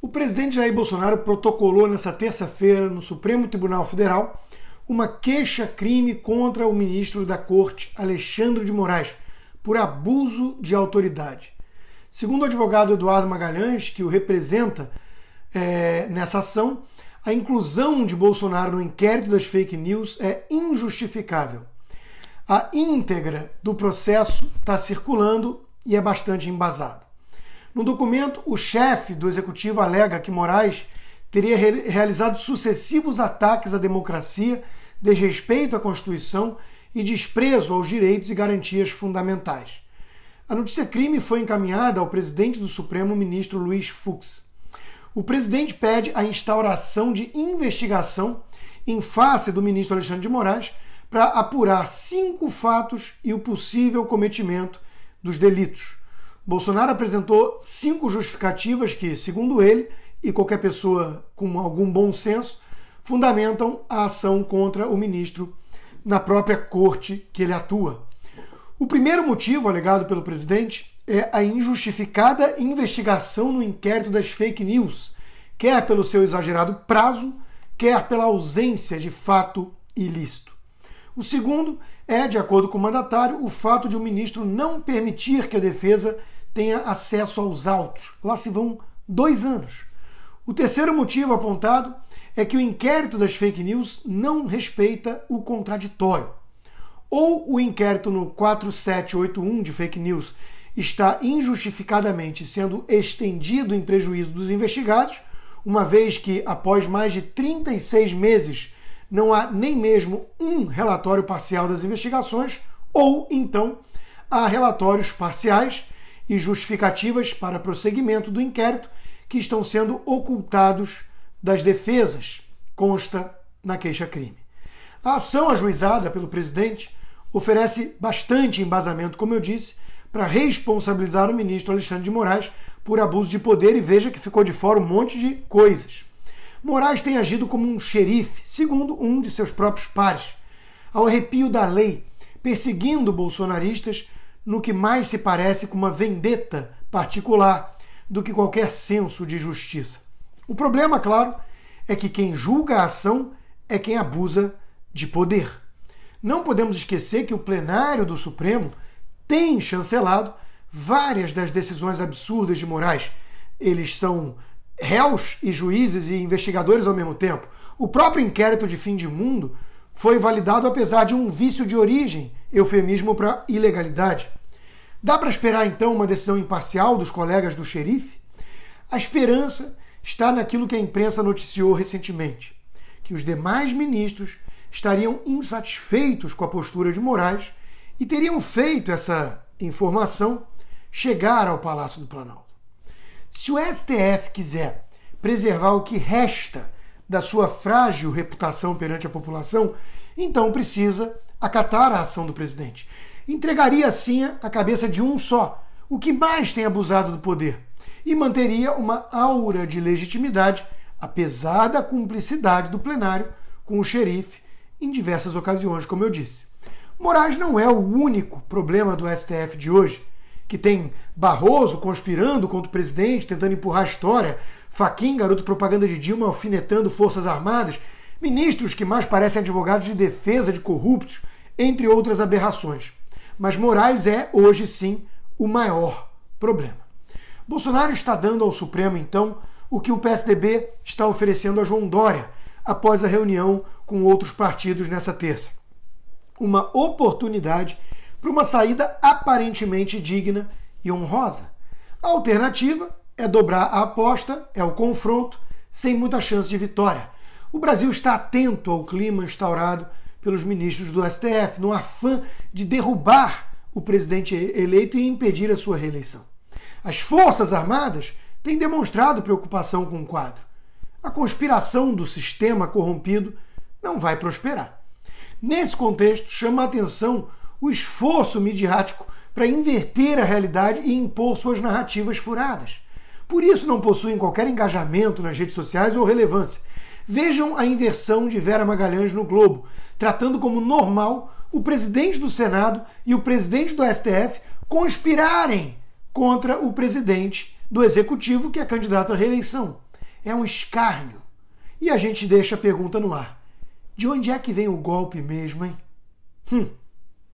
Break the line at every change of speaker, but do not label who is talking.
O presidente Jair Bolsonaro protocolou nesta terça-feira no Supremo Tribunal Federal uma queixa-crime contra o ministro da Corte, Alexandre de Moraes, por abuso de autoridade. Segundo o advogado Eduardo Magalhães, que o representa é, nessa ação, a inclusão de Bolsonaro no inquérito das fake news é injustificável. A íntegra do processo está circulando e é bastante embasado. No documento, o chefe do executivo alega que Moraes teria re realizado sucessivos ataques à democracia, desrespeito à Constituição e desprezo aos direitos e garantias fundamentais. A notícia crime foi encaminhada ao presidente do Supremo, ministro Luiz Fux. O presidente pede a instauração de investigação em face do ministro Alexandre de Moraes para apurar cinco fatos e o possível cometimento dos delitos. Bolsonaro apresentou cinco justificativas que, segundo ele e qualquer pessoa com algum bom senso, fundamentam a ação contra o ministro na própria corte que ele atua. O primeiro motivo alegado pelo presidente é a injustificada investigação no inquérito das fake news, quer pelo seu exagerado prazo, quer pela ausência de fato ilícito. O segundo é, de acordo com o mandatário, o fato de o ministro não permitir que a defesa tenha acesso aos autos. Lá se vão dois anos. O terceiro motivo apontado é que o inquérito das fake news não respeita o contraditório. Ou o inquérito no 4781 de fake news está injustificadamente sendo estendido em prejuízo dos investigados, uma vez que, após mais de 36 meses, não há nem mesmo um relatório parcial das investigações, ou então há relatórios parciais e justificativas para prosseguimento do inquérito que estão sendo ocultados das defesas, consta na queixa-crime. A ação ajuizada pelo presidente oferece bastante embasamento, como eu disse, para responsabilizar o ministro Alexandre de Moraes por abuso de poder e veja que ficou de fora um monte de coisas. Moraes tem agido como um xerife, segundo um de seus próprios pares, ao arrepio da lei, perseguindo bolsonaristas no que mais se parece com uma vendeta particular do que qualquer senso de justiça. O problema, claro, é que quem julga a ação é quem abusa de poder. Não podemos esquecer que o plenário do Supremo tem chancelado várias das decisões absurdas de Moraes. Eles são réus e juízes e investigadores ao mesmo tempo. O próprio inquérito de fim de mundo foi validado apesar de um vício de origem, eufemismo para ilegalidade. Dá para esperar então uma decisão imparcial dos colegas do xerife? A esperança está naquilo que a imprensa noticiou recentemente, que os demais ministros estariam insatisfeitos com a postura de Moraes e teriam feito essa informação chegar ao Palácio do Planalto. Se o STF quiser preservar o que resta da sua frágil reputação perante a população, então precisa acatar a ação do presidente entregaria assim a cabeça de um só, o que mais tem abusado do poder, e manteria uma aura de legitimidade, apesar da cumplicidade do plenário com o xerife em diversas ocasiões, como eu disse. Moraes não é o único problema do STF de hoje, que tem Barroso conspirando contra o presidente, tentando empurrar a história, Faquim, garoto propaganda de Dilma, alfinetando forças armadas, ministros que mais parecem advogados de defesa de corruptos, entre outras aberrações. Mas Moraes é, hoje sim, o maior problema. Bolsonaro está dando ao Supremo, então, o que o PSDB está oferecendo a João Dória após a reunião com outros partidos nessa terça. Uma oportunidade para uma saída aparentemente digna e honrosa. A alternativa é dobrar a aposta, é o confronto, sem muita chance de vitória. O Brasil está atento ao clima instaurado pelos ministros do STF, no afã de derrubar o presidente eleito e impedir a sua reeleição. As Forças Armadas têm demonstrado preocupação com o quadro. A conspiração do sistema corrompido não vai prosperar. Nesse contexto, chama a atenção o esforço midiático para inverter a realidade e impor suas narrativas furadas. Por isso, não possuem qualquer engajamento nas redes sociais ou relevância, Vejam a inversão de Vera Magalhães no Globo, tratando como normal o presidente do Senado e o presidente do STF conspirarem contra o presidente do Executivo, que é candidato à reeleição. É um escárnio. E a gente deixa a pergunta no ar: de onde é que vem o golpe mesmo, hein? Hum.